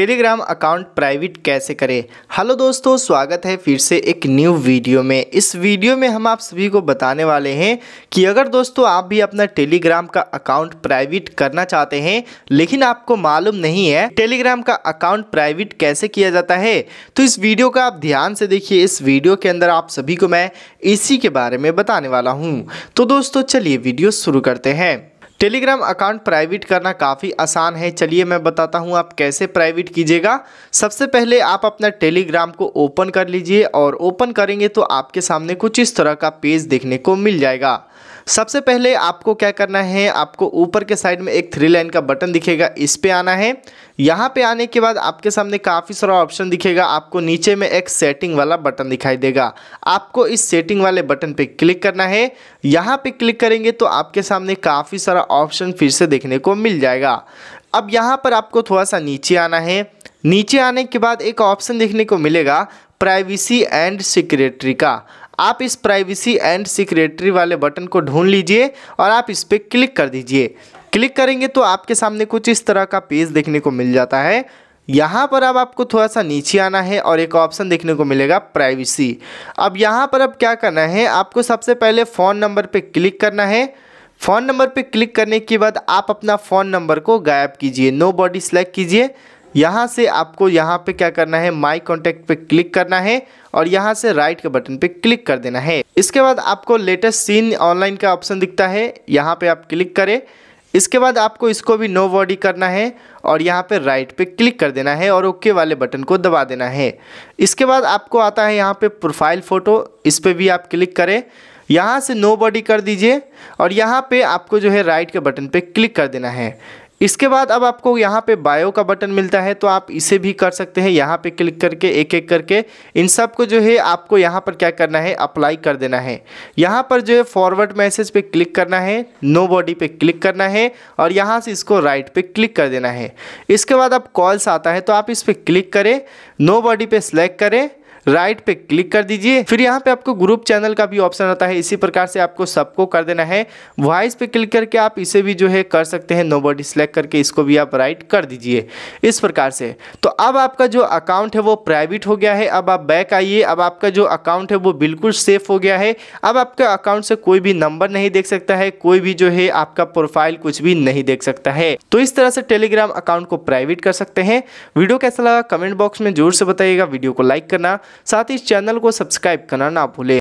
Telegram account private कैसे करें hello दोस्तों स्वागत है फिर से एक न्यू वीडियो में इस वीडियो में हम आप सभी को बताने वाले हैं कि अगर दोस्तों आप भी अपना टेलीग्राम का अकाउंट प्राइवेट करना चाहते हैं लेकिन आपको मालूम नहीं है टेलीग्राम का अकाउंट प्राइवेट कैसे किया जाता है तो इस वीडियो का आप ध्यान से देखिए इस वीडियो के अंदर आप सभी को मैं इसी के बारे में बताने वाला हूँ तो दोस्तों चलिए वीडियो शुरू करते हैं टेलीग्राम अकाउंट प्राइवेट करना काफ़ी आसान है चलिए मैं बताता हूँ आप कैसे प्राइवेट कीजिएगा सबसे पहले आप अपना टेलीग्राम को ओपन कर लीजिए और ओपन करेंगे तो आपके सामने कुछ इस तरह का पेज देखने को मिल जाएगा सबसे पहले आपको क्या करना है आपको ऊपर के साइड में एक थ्री लाइन का बटन दिखेगा इस पर आना है यहाँ पे आने के बाद आपके सामने काफ़ी सारा ऑप्शन दिखेगा आपको नीचे में एक सेटिंग वाला बटन दिखाई देगा आपको इस सेटिंग वाले बटन पे क्लिक करना है यहाँ पे क्लिक करेंगे तो आपके सामने काफ़ी सारा ऑप्शन फिर से देखने को मिल जाएगा अब यहाँ पर आपको थोड़ा सा नीचे आना है नीचे आने के बाद एक ऑप्शन देखने को मिलेगा प्राइवेसी एंड सिक्रेटरी का आप इस प्राइवेसी एंड सिक्रेटरी वाले बटन को ढूंढ लीजिए और आप इस पर क्लिक कर दीजिए क्लिक करेंगे तो आपके सामने कुछ इस तरह का पेज देखने को मिल जाता है यहाँ पर अब आपको थोड़ा सा नीचे आना है और एक ऑप्शन देखने को मिलेगा प्राइवेसी अब यहाँ पर अब क्या करना है आपको सबसे पहले फ़ोन नंबर पर क्लिक करना है फ़ोन नंबर पर क्लिक करने के बाद आप अपना फ़ोन नंबर को गायब कीजिए नो बॉडी सेलेक्ट कीजिए यहाँ से आपको यहाँ पे क्या करना है माई कॉन्टैक्ट पे क्लिक करना है और यहाँ से राइट के बटन पे क्लिक कर देना है इसके बाद आपको लेटेस्ट सीन ऑनलाइन का ऑप्शन दिखता है यहाँ पे आप क्लिक करें इसके बाद आपको इसको भी नो बॉडी करना है और यहाँ पे राइट पे क्लिक कर देना है और ओके वाले बटन को दबा देना है इसके बाद आपको आता है यहाँ पे प्रोफाइल फ़ोटो इस पर भी आप क्लिक करें यहाँ से नो बॉडी कर दीजिए और यहाँ पे आपको जो है राइट के बटन पे क्लिक कर देना है इसके बाद अब आपको यहाँ पे बायो का बटन मिलता है तो आप इसे भी कर सकते हैं यहाँ पे क्लिक करके एक एक करके इन सब को जो है आपको यहाँ पर क्या करना है अप्लाई कर देना है यहाँ पर जो है फॉरवर्ड मैसेज पे क्लिक करना है नो बॉडी पे क्लिक करना है और यहाँ से इसको राइट पे क्लिक कर देना है इसके बाद अब कॉल्स आता है तो आप इस पर क्लिक करें नो बॉडी पर सेलेक्ट करें राइट पे क्लिक कर दीजिए फिर यहाँ पे आपको ग्रुप चैनल का भी ऑप्शन आता है इसी प्रकार से आपको सबको कर देना है वॉइस पे क्लिक करके आप इसे भी जो है कर सकते हैं नो बॉडी सेलेक्ट करके इसको भी आप राइट कर दीजिए इस प्रकार से तो अब आपका जो अकाउंट है वो प्राइवेट हो गया है अब आप बैक आइए अब आपका जो अकाउंट है वो बिल्कुल सेफ हो गया है अब आपके अकाउंट से कोई भी नंबर नहीं देख सकता है कोई भी जो है आपका प्रोफाइल कुछ भी नहीं देख सकता है तो इस तरह से टेलीग्राम अकाउंट को प्राइवेट कर सकते हैं वीडियो कैसा लगा कमेंट बॉक्स में जोर से बताइएगा वीडियो को लाइक करना साथ ही इस चैनल को सब्सक्राइब करना ना भूलें